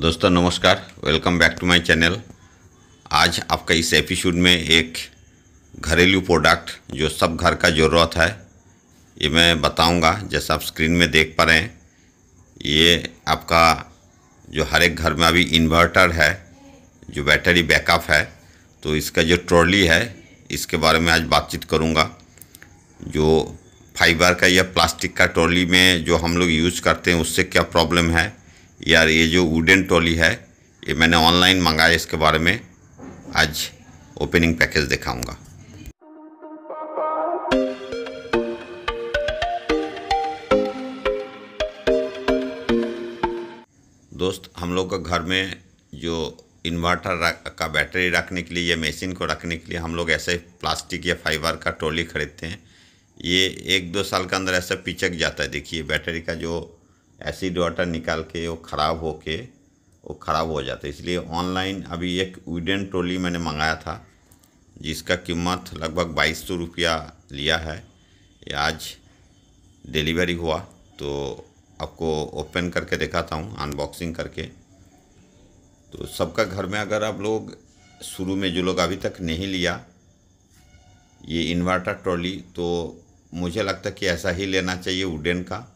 दोस्तों नमस्कार welcome back to my channel आज आपका इस एपिसोड में एक घरेलू प्रोडक्ट जो सब घर का ज़रूरत है ये मैं बताऊंगा जैसा आप स्क्रीन में देख पा रहे हैं ये आपका जो हर एक घर में अभी इन्वर्टर है जो बैटरी बैकअप है तो इसका जो ट्रॉली है इसके बारे में आज बातचीत करूँगा जो फाइबर का या प्लास्टिक का ट्रॉली में जो हम लोग यूज़ करते हैं उससे क्या प्रॉब्लम है यार ये जो वुडन ट्रॉली है ये मैंने ऑनलाइन मंगाया इसके बारे में आज ओपनिंग पैकेज दिखाऊंगा दोस्त हम लोग का घर में जो इन्वर्टर का बैटरी रखने के लिए या मशीन को रखने के लिए हम लोग ऐसे प्लास्टिक या फाइबर का ट्रॉली खरीदते हैं ये एक दो साल के अंदर ऐसा पिचक जाता है देखिए बैटरी का जो एसिड वाटर निकाल के वो ख़राब हो के वो ख़राब हो जाता है इसलिए ऑनलाइन अभी एक वीडन ट्रोली मैंने मंगाया था जिसका कीमत लगभग बाईस सौ रुपया लिया है ये आज डिलीवरी हुआ तो आपको ओपन करके दिखाता हूँ अनबॉक्सिंग करके तो सबका घर में अगर आप लोग शुरू में जो लोग अभी तक नहीं लिया ये इन्वर्टर ट्रॉली तो मुझे लगता है कि ऐसा ही लेना चाहिए वुडन का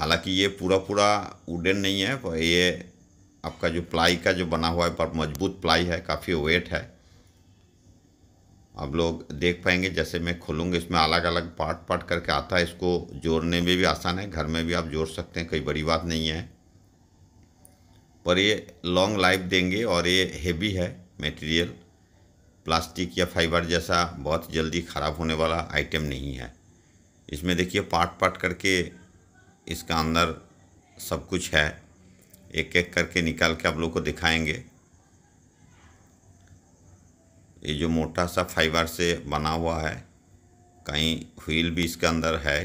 हालांकि ये पूरा पूरा वुडन नहीं है ये आपका जो प्लाई का जो बना हुआ है पर मजबूत प्लाई है काफ़ी वेट है आप लोग देख पाएंगे जैसे मैं खोलूँगा इसमें अलग अलग पार्ट पार्ट करके आता है इसको जोड़ने में भी आसान है घर में भी आप जोड़ सकते हैं कोई बड़ी बात नहीं है पर ये लॉन्ग लाइफ देंगे और ये हेवी है मटेरियल प्लास्टिक या फाइबर जैसा बहुत जल्दी ख़राब होने वाला आइटम नहीं है इसमें देखिए पार्ट पार्ट करके इसका अंदर सब कुछ है एक एक करके निकाल के आप लोग को दिखाएंगे ये जो मोटा सा फाइबर से बना हुआ है कहीं व्हील भी इसके अंदर है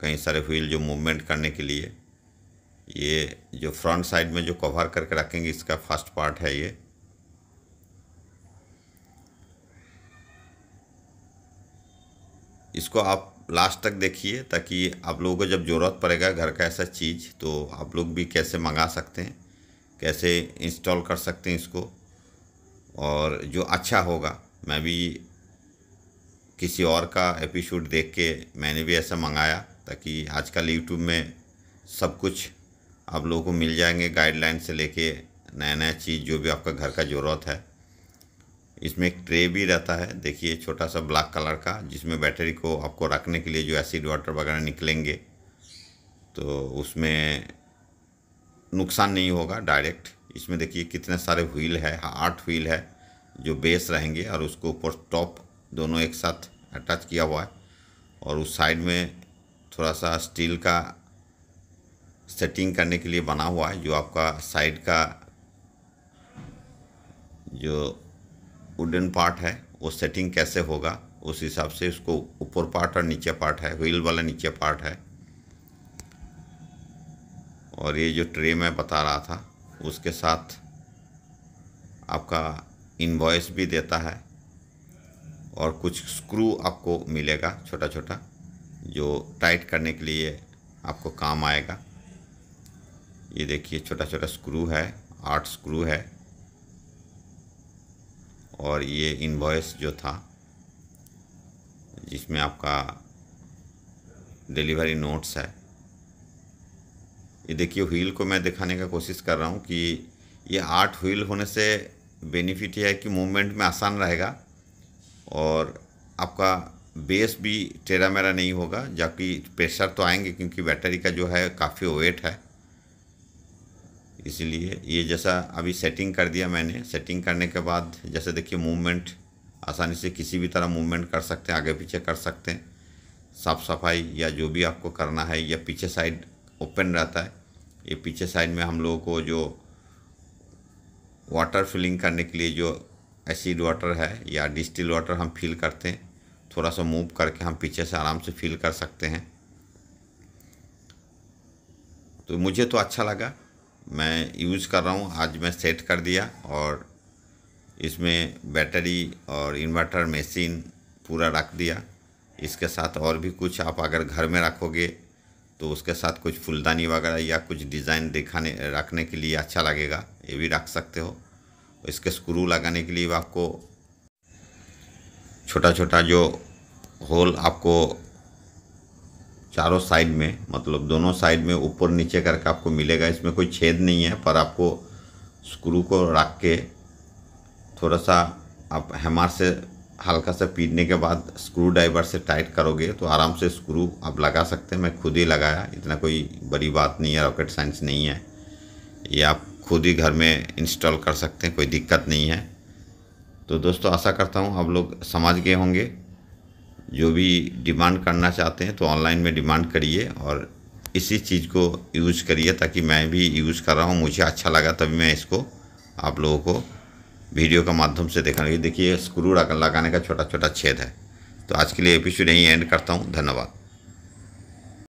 कई सारे व्हील जो मूवमेंट करने के लिए ये जो फ्रंट साइड में जो कवर करके रखेंगे इसका फर्स्ट पार्ट है ये इसको आप लास्ट तक देखिए ताकि आप लोगों को जब ज़रूरत पड़ेगा घर का ऐसा चीज़ तो आप लोग भी कैसे मंगा सकते हैं कैसे इंस्टॉल कर सकते हैं इसको और जो अच्छा होगा मैं भी किसी और का एपिसोड देख के मैंने भी ऐसा मंगाया ताकि आजकल यूट्यूब में सब कुछ आप लोगों को मिल जाएंगे गाइडलाइन से लेके नया नया चीज़ जो भी आपका घर का ज़रूरत है इसमें एक ट्रे भी रहता है देखिए छोटा सा ब्लैक कलर का जिसमें बैटरी को आपको रखने के लिए जो एसिड वाटर वगैरह निकलेंगे तो उसमें नुकसान नहीं होगा डायरेक्ट इसमें देखिए कितने सारे व्हील है आठ व्हील है जो बेस रहेंगे और उसको ऊपर टॉप दोनों एक साथ अटैच किया हुआ है और उस साइड में थोड़ा सा स्टील का सेटिंग करने के लिए बना हुआ है जो आपका साइड का जो वुडन पार्ट है वो सेटिंग कैसे होगा उस हिसाब से उसको ऊपर पार्ट और नीचे पार्ट है व्हील वाला नीचे पार्ट है और ये जो ट्रे मैं बता रहा था उसके साथ आपका इनवॉइस भी देता है और कुछ स्क्रू आपको मिलेगा छोटा छोटा जो टाइट करने के लिए आपको काम आएगा ये देखिए छोटा छोटा स्क्रू है आठ स्क्रू है और ये इन्वॉइस जो था जिसमें आपका डिलीवरी नोट्स है ये देखिए व्हील को मैं दिखाने का कोशिश कर रहा हूँ कि ये आठ व्हील होने से बेनिफिट यह है कि मूवमेंट में आसान रहेगा और आपका बेस भी टेरा मेरा नहीं होगा जबकि प्रेशर तो आएंगे क्योंकि बैटरी का जो है काफ़ी वेट है इसीलिए ये जैसा अभी सेटिंग कर दिया मैंने सेटिंग करने के बाद जैसे देखिए मूवमेंट आसानी से किसी भी तरह मूवमेंट कर सकते हैं आगे पीछे कर सकते हैं साफ सफाई या जो भी आपको करना है या पीछे साइड ओपन रहता है ये पीछे साइड में हम लोगों को जो वाटर फिलिंग करने के लिए जो एसिड वाटर है या डिस्टिल वाटर हम फिल करते हैं थोड़ा सा मूव करके हम पीछे से आराम से फिल कर सकते हैं तो मुझे तो अच्छा लगा मैं यूज़ कर रहा हूँ आज मैं सेट कर दिया और इसमें बैटरी और इन्वर्टर मशीन पूरा रख दिया इसके साथ और भी कुछ आप अगर घर में रखोगे तो उसके साथ कुछ फुलदानी वगैरह या कुछ डिज़ाइन दिखाने रखने के लिए अच्छा लगेगा ये भी रख सकते हो इसके स्क्रू लगाने के लिए आपको छोटा छोटा जो होल आपको चारों साइड में मतलब दोनों साइड में ऊपर नीचे करके आपको मिलेगा इसमें कोई छेद नहीं है पर आपको स्क्रू को रख के थोड़ा सा आप हेमार से हल्का सा पीटने के बाद स्क्रू ड्राइवर से टाइट करोगे तो आराम से स्क्रू आप लगा सकते हैं मैं खुद ही लगाया इतना कोई बड़ी बात नहीं है रॉकेट साइंस नहीं है ये आप खुद ही घर में इंस्टॉल कर सकते हैं कोई दिक्कत नहीं है तो दोस्तों आशा करता हूँ आप लोग समझ गए होंगे जो भी डिमांड करना चाहते हैं तो ऑनलाइन में डिमांड करिए और इसी चीज़ को यूज़ करिए ताकि मैं भी यूज़ कर रहा हूँ मुझे अच्छा लगा तभी मैं इसको आप लोगों को वीडियो का माध्यम से देखना ये देखिए स्क्रू लगाने का छोटा छोटा छेद है तो आज के लिए एपिसोड यहीं एंड करता हूँ धन्यवाद